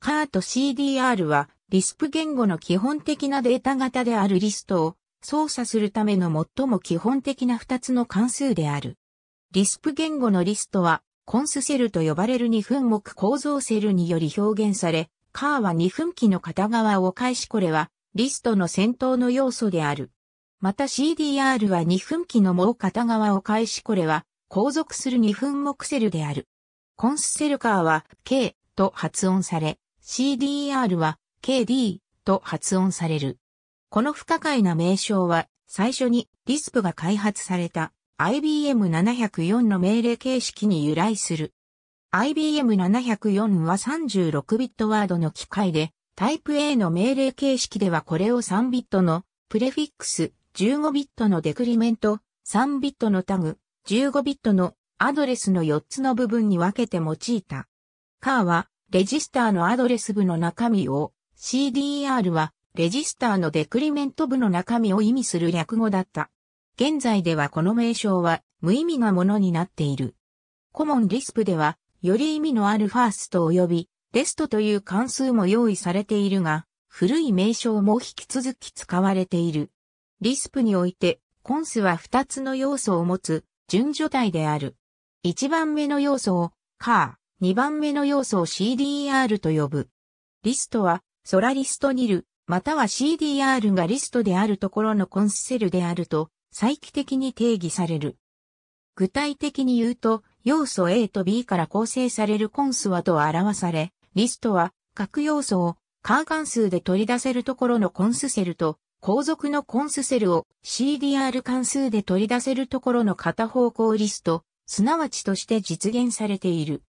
カート CDR は、リスプ言語の基本的なデータ型であるリストを操作するための最も基本的な2つの関数である。リスプ言語のリストは、コンスセルと呼ばれる2分目構造セルにより表現され、カーは2分期の片側を返しこれは、リストの先頭の要素である。また CDR は2分期のもう片側を返しこれは、後続する2分目セルである。コンスセルカーは、K と発音され、CDR は KD と発音される。この不可解な名称は最初にリスプが開発された IBM704 の命令形式に由来する。IBM704 は36ビットワードの機械で、タイプ A の命令形式ではこれを3ビットのプレフィックス、15ビットのデクリメント、3ビットのタグ、15ビットのアドレスの4つの部分に分けて用いた。カーはレジスターのアドレス部の中身を、CDR は、レジスターのデクリメント部の中身を意味する略語だった。現在ではこの名称は無意味なものになっている。コモンリスプでは、より意味のあるファースト及び、レストという関数も用意されているが、古い名称も引き続き使われている。リスプにおいて、コンスは2つの要素を持つ、順序体である。1番目の要素を、カー。2番目の要素を CDR と呼ぶ。リストは、ソラリストニル、または CDR がリストであるところのコンスセルであると、再帰的に定義される。具体的に言うと、要素 A と B から構成されるコンスはと表され、リストは各要素をカーガン数で取り出せるところのコンスセルと、後続のコンスセルを CDR 関数で取り出せるところの片方向リスト、すなわちとして実現されている。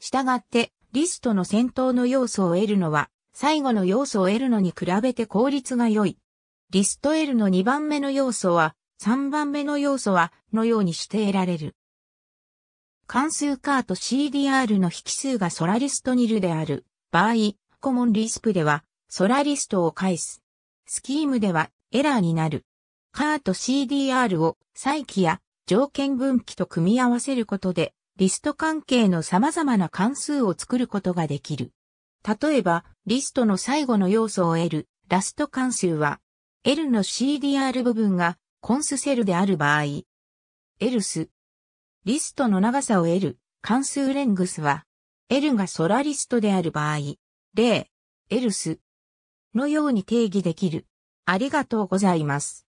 したがって、リストの先頭の要素を得るのは、最後の要素を得るのに比べて効率が良い。リスト L の2番目の要素は、3番目の要素は、のようにして得られる。関数カート CDR の引数がソラリストニルである場合、コモンリスプでは、ソラリストを返す。スキームでは、エラーになる。カート CDR を再起や条件分岐と組み合わせることで、リスト関係の様々な関数を作ることができる。例えば、リストの最後の要素を得るラスト関数は、L の CDR 部分がコンスセルである場合、else、リストの長さを得る関数レングスは、L がソラリストである場合、例、else のように定義できる。ありがとうございます。